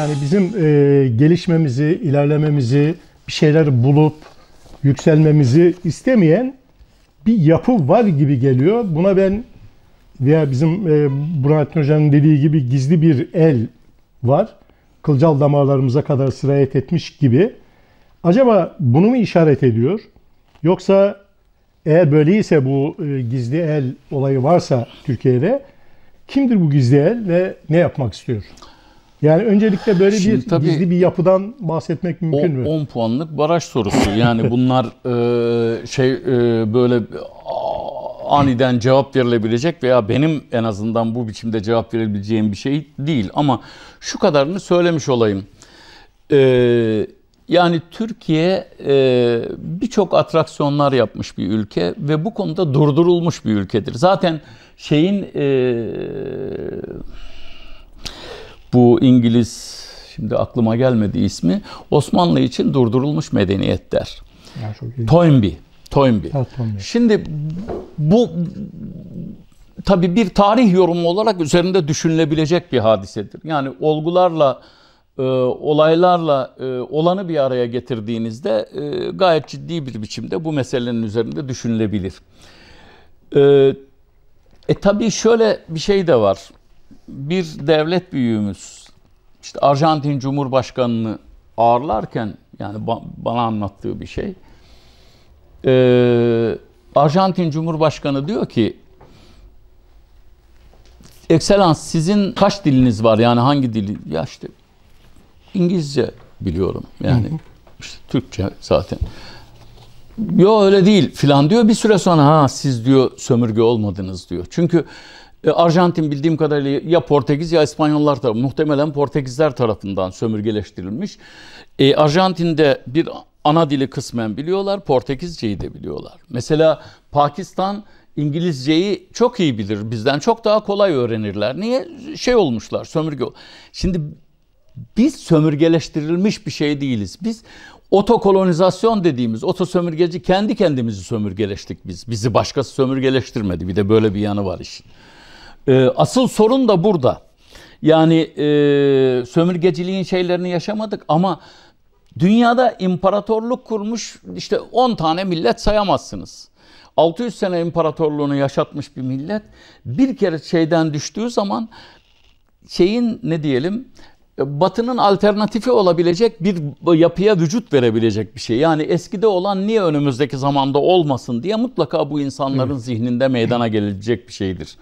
Yani bizim e, gelişmemizi, ilerlememizi, bir şeyler bulup yükselmemizi istemeyen bir yapı var gibi geliyor. Buna ben veya bizim e, Burhanettin Hoca'nın dediği gibi gizli bir el var. Kılcal damarlarımıza kadar sirayet etmiş gibi. Acaba bunu mu işaret ediyor? Yoksa eğer böyleyse bu e, gizli el olayı varsa Türkiye'de kimdir bu gizli el ve ne yapmak istiyor? Yani öncelikle böyle Şimdi bir tabii, gizli bir yapıdan bahsetmek mümkün o, mü? 10 puanlık baraj sorusu. Yani bunlar e, şey e, böyle aniden cevap verilebilecek veya benim en azından bu biçimde cevap verebileceğim bir şey değil. Ama şu kadarını söylemiş olayım. Ee, yani Türkiye e, birçok atraksiyonlar yapmış bir ülke ve bu konuda durdurulmuş bir ülkedir. Zaten şeyin... E, bu İngiliz şimdi aklıma gelmedi ismi Osmanlı için durdurulmuş medeniyet der. Toynbee. Toynbee. Şimdi bu tabi bir tarih yorumu olarak üzerinde düşünülebilecek bir hadisedir. Yani olgularla e, olaylarla e, olanı bir araya getirdiğinizde e, gayet ciddi bir biçimde bu meselenin üzerinde düşünülebilir. E, e tabii şöyle bir şey de var bir devlet büyüğümüz işte Arjantin Cumhurbaşkanı'nı ağırlarken yani bana anlattığı bir şey. Ee, Arjantin Cumhurbaşkanı diyor ki Ekselans sizin kaç diliniz var yani hangi dili? Ya işte İngilizce biliyorum yani işte Türkçe zaten. Yo öyle değil filan diyor. Bir süre sonra ha siz diyor sömürge olmadınız diyor. Çünkü e, Arjantin bildiğim kadarıyla ya Portekiz ya İspanyollar tarafından, muhtemelen Portekizler tarafından sömürgeleştirilmiş. E, Arjantin'de bir ana dili kısmen biliyorlar, Portekizceyi de biliyorlar. Mesela Pakistan İngilizceyi çok iyi bilir, bizden çok daha kolay öğrenirler. Niye? Şey olmuşlar, sömürge. Şimdi biz sömürgeleştirilmiş bir şey değiliz. Biz otokolonizasyon dediğimiz otosömürgeci kendi kendimizi sömürgeleştik biz. Bizi başkası sömürgeleştirmedi. Bir de böyle bir yanı var işin. Ee, asıl sorun da burada. Yani e, sömürgeciliğin şeylerini yaşamadık ama dünyada imparatorluk kurmuş işte 10 tane millet sayamazsınız. 600 sene imparatorluğunu yaşatmış bir millet bir kere şeyden düştüğü zaman şeyin ne diyelim Batı'nın alternatifi olabilecek bir yapıya vücut verebilecek bir şey. Yani eskide olan niye önümüzdeki zamanda olmasın diye mutlaka bu insanların zihninde meydana gelecek bir şeydir.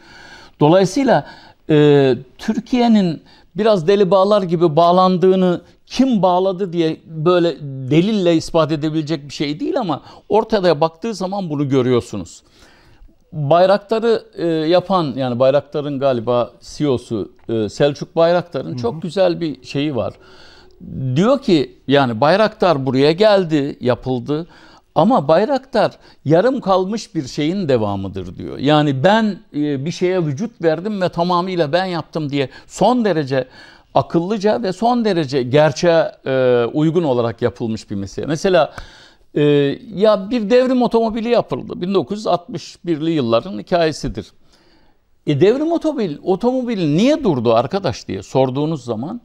Dolayısıyla e, Türkiye'nin biraz deli bağlar gibi bağlandığını kim bağladı diye böyle delille ispat edebilecek bir şey değil ama ortada baktığı zaman bunu görüyorsunuz. Bayrakları e, yapan yani bayrakların galiba CEO'su e, Selçuk Bayraktar'ın çok güzel bir şeyi var. Diyor ki yani Bayraktar buraya geldi, yapıldı ama Bayraktar yarım kalmış bir şeyin devamıdır diyor. Yani ben e, bir şeye vücut verdim ve tamamıyla ben yaptım diye son derece akıllıca ve son derece gerçeğe e, uygun olarak yapılmış bir mesele. Mesela e, ya bir devrim otomobili yapıldı. 1961'li yılların hikayesidir. E devrim otomobil, otomobil niye durdu arkadaş diye sorduğunuz zaman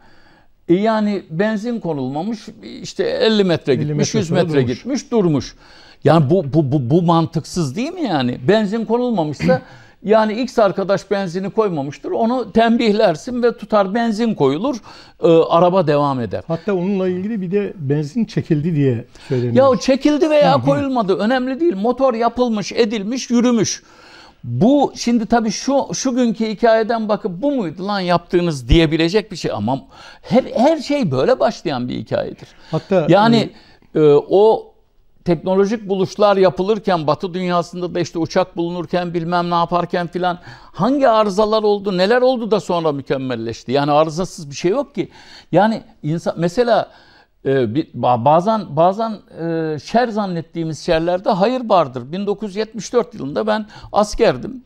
e, yani benzin konulmamış işte 50 metre 50 gitmiş metre 100 metre durmuş. gitmiş durmuş. Yani bu, bu, bu, bu mantıksız değil mi yani? Benzin konulmamışsa yani X arkadaş benzini koymamıştır. Onu tembihlersin ve tutar benzin koyulur. E, araba devam eder. Hatta onunla ilgili bir de benzin çekildi diye söyleniyor. Ya çekildi veya koyulmadı önemli değil. Motor yapılmış, edilmiş, yürümüş. Bu şimdi tabii şu şu günkü hikayeden bakıp bu muydu lan yaptığınız diyebilecek bir şey ama her her şey böyle başlayan bir hikayedir. Hatta yani e, e, o teknolojik buluşlar yapılırken Batı dünyasında da işte uçak bulunurken bilmem ne yaparken filan hangi arızalar oldu neler oldu da sonra mükemmelleşti. Yani arızasız bir şey yok ki. Yani insan mesela e, ee, bir, bazen bazen e, şer zannettiğimiz şerlerde hayır vardır. 1974 yılında ben askerdim.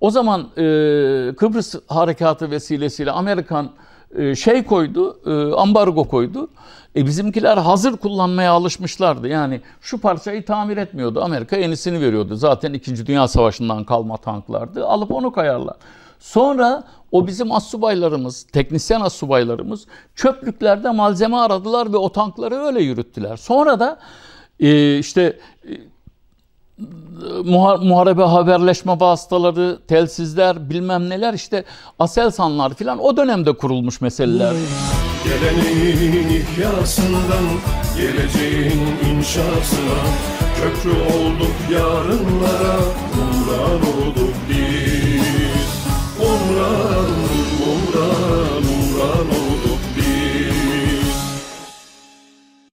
O zaman e, Kıbrıs harekatı vesilesiyle Amerikan e, şey koydu, e, ambargo koydu. E bizimkiler hazır kullanmaya alışmışlardı. Yani şu parçayı tamir etmiyordu. Amerika yenisini veriyordu. Zaten 2. Dünya Savaşı'ndan kalma tanklardı. Alıp onu kayarlar. Sonra o bizim assubaylarımız, teknisyen assubaylarımız çöplüklerde malzeme aradılar ve o tankları öyle yürüttüler. Sonra da e, işte e, muharebe haberleşme vasıtaları, telsizler bilmem neler işte Aselsanlar filan o dönemde kurulmuş meseleler. Geleneğin ihyasından geleceğin inşasına köprü olduk yarınlara